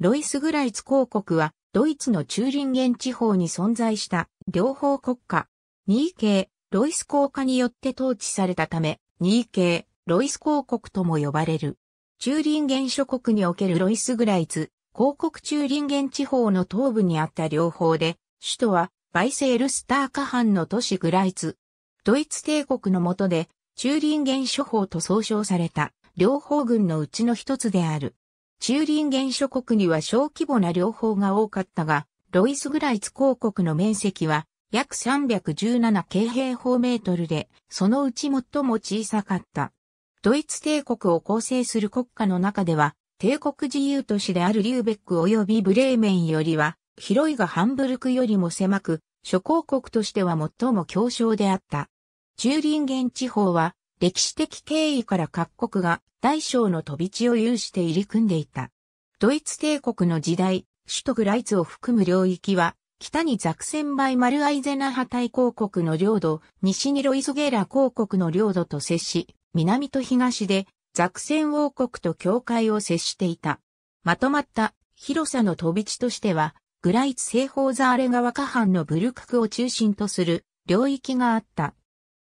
ロイスグライツ公国は、ドイツのチューリンゲン地方に存在した両方国家、ニー系ロイス公家によって統治されたため、ニー系ロイス公国とも呼ばれる。チューリンゲン諸国におけるロイスグライツ、公国チューリンゲン地方の東部にあった両方で、首都はバイセールスター下藩の都市グライツ。ドイツ帝国の下で、チューリンゲン諸法と総称された両方軍のうちの一つである。中林原諸国には小規模な両方が多かったが、ロイスグライツ公国の面積は約317京平方メートルで、そのうち最も小さかった。ドイツ帝国を構成する国家の中では、帝国自由都市であるリューベック及びブレーメンよりは、広いがハンブルクよりも狭く、諸公国としては最も強小であった。中林原地方は、歴史的経緯から各国が大小の飛び地を有して入り組んでいた。ドイツ帝国の時代、首都グライツを含む領域は、北にザクセンバイマルアイゼナハ大公国の領土、西にロイスゲーラ公国の領土と接し、南と東でザクセン王国と境界を接していた。まとまった広さの飛び地としては、グライツ西方ザーレ川下半のブルククを中心とする領域があった。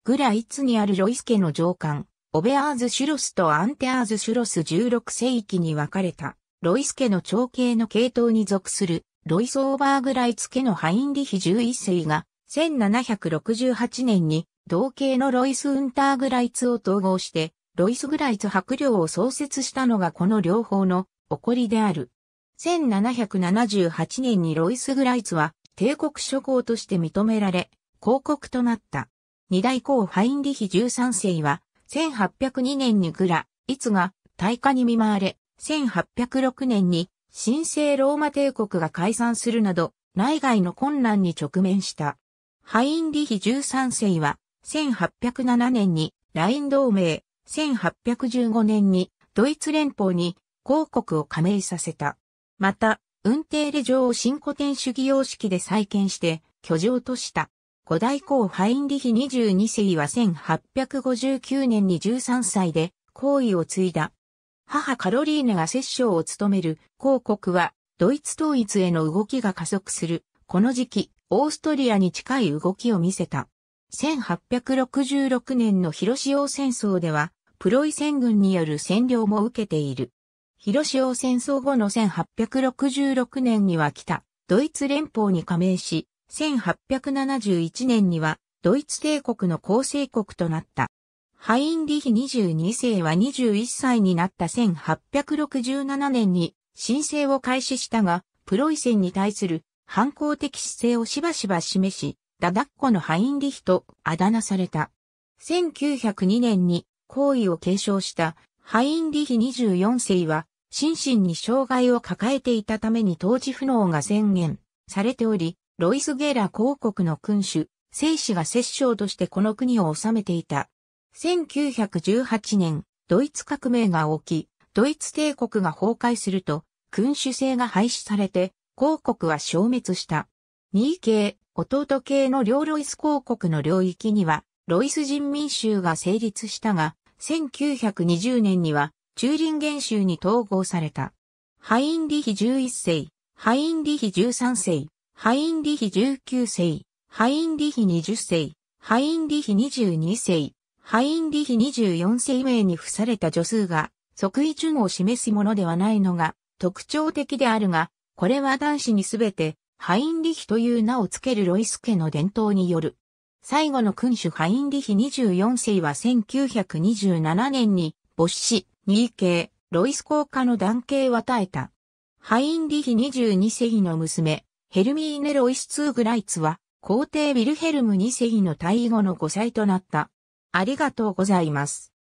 グライツにあるロイス家の上官、オベアーズ・シュロスとアンテアーズ・シュロス16世紀に分かれた、ロイス家の長兄の系統に属する、ロイス・オーバーグライツ家のハインリヒ11世が、1768年に、同系のロイス・ウンターグライツを統合して、ロイス・グライツ白領を創設したのがこの両方の起こりである。1778年にロイス・グライツは帝国諸侯として認められ、公国となった。二代公ハインリヒ13世は、1802年にグラ、いつが、大化に見舞われ、1806年に、神聖ローマ帝国が解散するなど、内外の困難に直面した。ハインリヒ13世は、1807年に、ライン同盟、1815年に、ドイツ連邦に、公国を加盟させた。また、運転レ城を新古典主義様式で再建して、居城とした。五代公ハインリヒ22世は1859年に13歳で皇位を継いだ。母カロリーネが摂政を務める公国はドイツ統一への動きが加速する。この時期、オーストリアに近い動きを見せた。1866年の広島戦争では、プロイセン軍による占領も受けている。広島戦争後の1866年には北、ドイツ連邦に加盟し、1871年にはドイツ帝国の構成国となった。ハインリヒ22世は21歳になった1867年に申請を開始したが、プロイセンに対する反抗的姿勢をしばしば示し、ダダッコのハインリヒとあだ名された。1902年に行為を継承したハインリヒ24世は心身に障害を抱えていたために当時不能が宣言されており、ロイス・ゲーラ公国の君主、聖子が摂政としてこの国を治めていた。1918年、ドイツ革命が起き、ドイツ帝国が崩壊すると、君主制が廃止されて、公国は消滅した。2系、弟系の両ロイス公国の領域には、ロイス人民州が成立したが、1920年には、チューリンゲン州に統合された。ハインリヒ11世、ハインリヒ13世、ハインリヒ19世、ハインリヒ20世、ハインリヒ22世、ハインリヒ24世名に付された助数が、即位順を示すものではないのが特徴的であるが、これは男子にすべて、ハインリヒという名を付けるロイス家の伝統による。最後の君主ハインリヒ24世は1927年に没死、二位系、ロイス公家の男系を与えた。ハインリヒ22世の娘、ヘルミーネ・ロイスツーグライツは、皇帝ウィルヘルム2世の退位後の5歳となった。ありがとうございます。